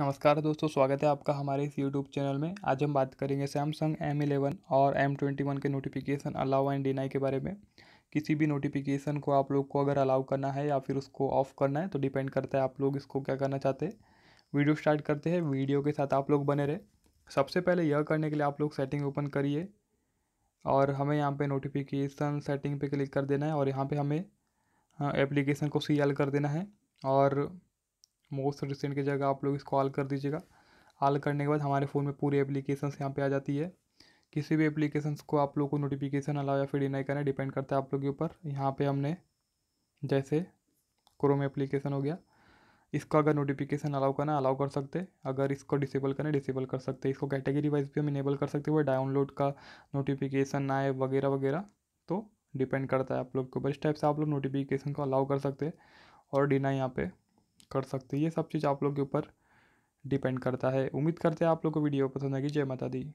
नमस्कार दोस्तों स्वागत है आपका हमारे इस यूट्यूब चैनल में आज हम बात करेंगे सैमसंग एम इलेवन और एम ट्वेंटी वन के नोटिफिकेशन अलाउ एंड डिनाई के बारे में किसी भी नोटिफिकेशन को आप लोग को अगर अलाउ करना है या फिर उसको ऑफ़ करना है तो डिपेंड करता है आप लोग इसको क्या करना चाहते हैं वीडियो स्टार्ट करते हैं वीडियो के साथ आप लोग बने रहे सबसे पहले यह करने के लिए आप लोग सेटिंग ओपन करिए और हमें यहाँ पर नोटिफिकेशन सेटिंग पर क्लिक कर देना है और यहाँ पर हमें एप्लीकेशन हाँ, को सी कर देना है और मोस्ट रिसेंट की जगह आप लोग इसको ऑल कर दीजिएगा ऑल करने के बाद हमारे फ़ोन में पूरी एप्लीकेशंस यहाँ पे आ जाती है किसी भी एप्लीकेशंस को आप लोग को नोटिफिकेशन अलाउ या फिर डिनाई करना डिपेंड करता है आप लोग के ऊपर यहाँ पे हमने जैसे क्रोम एप्लीकेशन हो गया इसका अगर नोटिफिकेशन अलाउ करना अलाउ कर सकते अगर इसको डिसेबल करना डिसेबल कर सकते इसको कैटेगरी वाइज भी हम इनेबल कर सकते हैं डाउनलोड का नोटिफिकेशन आए वगैरह वगैरह तो डिपेंड करता है आप लोग के ऊपर इस टाइप से आप लोग नोटिफिकेशन को अलाउ कर सकते हैं और डिनाई यहाँ पे कर सकते हैं ये सब चीज़ आप लोग के ऊपर डिपेंड करता है उम्मीद करते हैं आप लोग को वीडियो पसंद आएगी जय माता दी